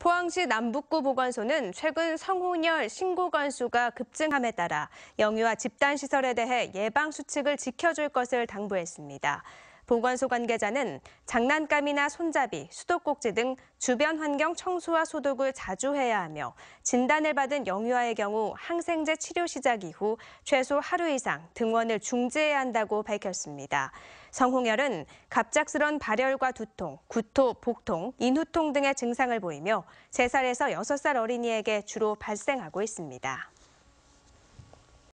포항시 남북구 보건소는 최근 성혼혈 신고 건수가 급증함에 따라 영유아 집단 시설에 대해 예방 수칙을 지켜줄 것을 당부했습니다. 보건소 관계자는 장난감이나 손잡이, 수도꼭지 등 주변 환경 청소와 소독을 자주 해야 하며 진단을 받은 영유아의 경우 항생제 치료 시작 이후 최소 하루 이상 등원을 중지해야 한다고 밝혔습니다. 성홍열은 갑작스런 발열과 두통, 구토, 복통, 인후통 등의 증상을 보이며 3살에서 6살 어린이에게 주로 발생하고 있습니다.